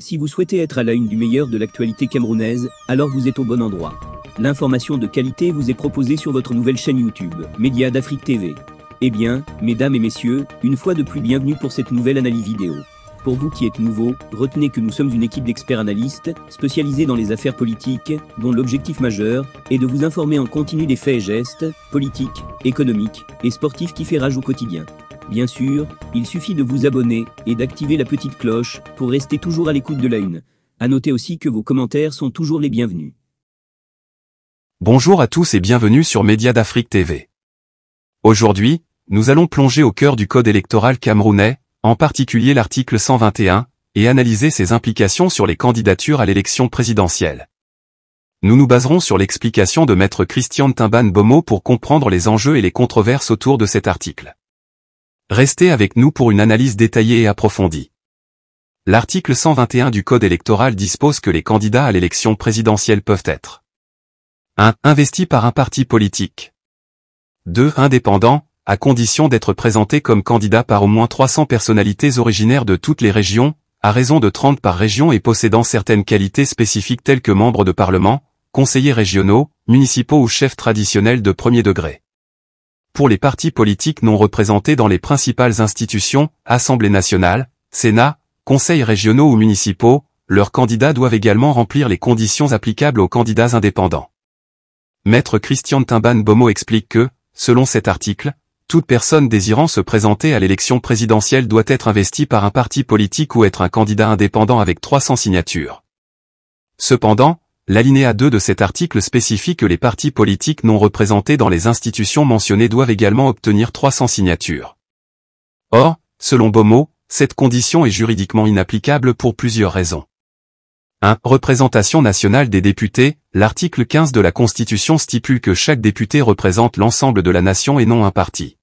Si vous souhaitez être à la une du meilleur de l'actualité camerounaise, alors vous êtes au bon endroit. L'information de qualité vous est proposée sur votre nouvelle chaîne YouTube, Média d'Afrique TV. Eh bien, mesdames et messieurs, une fois de plus bienvenue pour cette nouvelle analyse vidéo. Pour vous qui êtes nouveau, retenez que nous sommes une équipe d'experts analystes, spécialisés dans les affaires politiques, dont l'objectif majeur est de vous informer en continu des faits et gestes, politiques, économiques et sportifs qui fait rage au quotidien. Bien sûr, il suffit de vous abonner et d'activer la petite cloche pour rester toujours à l'écoute de la une. À noter aussi que vos commentaires sont toujours les bienvenus. Bonjour à tous et bienvenue sur Médias d'Afrique TV. Aujourd'hui, nous allons plonger au cœur du code électoral camerounais, en particulier l'article 121, et analyser ses implications sur les candidatures à l'élection présidentielle. Nous nous baserons sur l'explication de maître Christian Timban-Bomo pour comprendre les enjeux et les controverses autour de cet article. Restez avec nous pour une analyse détaillée et approfondie. L'article 121 du Code électoral dispose que les candidats à l'élection présidentielle peuvent être 1. Investis par un parti politique 2. Indépendants, à condition d'être présenté comme candidat par au moins 300 personnalités originaires de toutes les régions, à raison de 30 par région et possédant certaines qualités spécifiques telles que membres de parlement, conseillers régionaux, municipaux ou chefs traditionnels de premier degré. Pour les partis politiques non représentés dans les principales institutions, Assemblée nationale, Sénat, conseils régionaux ou municipaux, leurs candidats doivent également remplir les conditions applicables aux candidats indépendants. Maître Christian Timban Bomo explique que, selon cet article, toute personne désirant se présenter à l'élection présidentielle doit être investie par un parti politique ou être un candidat indépendant avec 300 signatures. Cependant, l'alinéa 2 de cet article spécifie que les partis politiques non représentés dans les institutions mentionnées doivent également obtenir 300 signatures. Or, selon Bomo, cette condition est juridiquement inapplicable pour plusieurs raisons. 1. Représentation nationale des députés. L'article 15 de la Constitution stipule que chaque député représente l'ensemble de la nation et non un parti.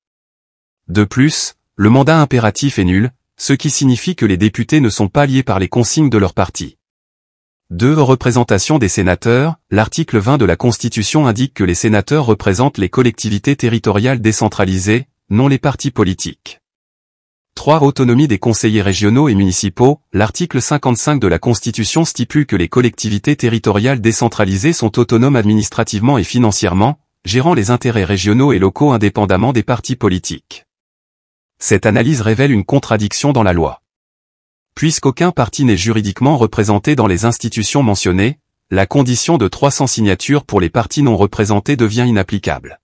De plus, le mandat impératif est nul, ce qui signifie que les députés ne sont pas liés par les consignes de leur parti. 2. Représentation des sénateurs. L'article 20 de la Constitution indique que les sénateurs représentent les collectivités territoriales décentralisées, non les partis politiques. 3. Autonomie des conseillers régionaux et municipaux. L'article 55 de la Constitution stipule que les collectivités territoriales décentralisées sont autonomes administrativement et financièrement, gérant les intérêts régionaux et locaux indépendamment des partis politiques. Cette analyse révèle une contradiction dans la loi. Puisqu'aucun parti n'est juridiquement représenté dans les institutions mentionnées, la condition de 300 signatures pour les partis non représentés devient inapplicable.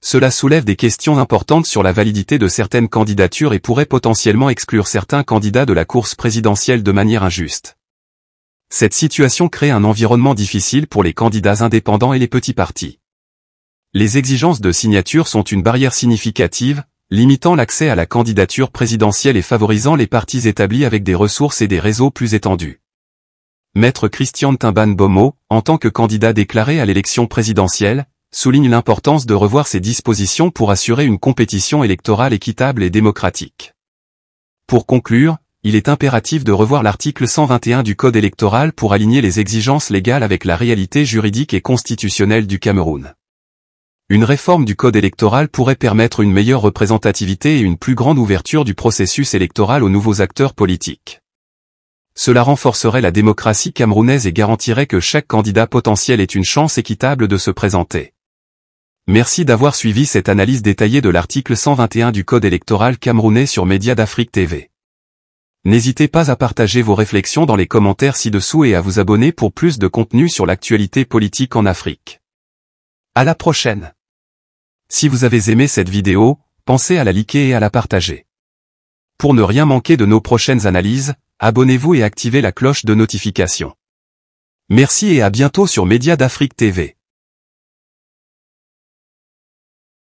Cela soulève des questions importantes sur la validité de certaines candidatures et pourrait potentiellement exclure certains candidats de la course présidentielle de manière injuste. Cette situation crée un environnement difficile pour les candidats indépendants et les petits partis. Les exigences de signatures sont une barrière significative, limitant l'accès à la candidature présidentielle et favorisant les partis établis avec des ressources et des réseaux plus étendus. Maître Christian Timban-Bomo, en tant que candidat déclaré à l'élection présidentielle, souligne l'importance de revoir ces dispositions pour assurer une compétition électorale équitable et démocratique. Pour conclure, il est impératif de revoir l'article 121 du Code électoral pour aligner les exigences légales avec la réalité juridique et constitutionnelle du Cameroun. Une réforme du code électoral pourrait permettre une meilleure représentativité et une plus grande ouverture du processus électoral aux nouveaux acteurs politiques. Cela renforcerait la démocratie camerounaise et garantirait que chaque candidat potentiel ait une chance équitable de se présenter. Merci d'avoir suivi cette analyse détaillée de l'article 121 du Code électoral camerounais sur Média d'Afrique TV. N'hésitez pas à partager vos réflexions dans les commentaires ci-dessous et à vous abonner pour plus de contenu sur l'actualité politique en Afrique. À la prochaine. Si vous avez aimé cette vidéo, pensez à la liker et à la partager. Pour ne rien manquer de nos prochaines analyses, abonnez-vous et activez la cloche de notification. Merci et à bientôt sur Média d'Afrique TV.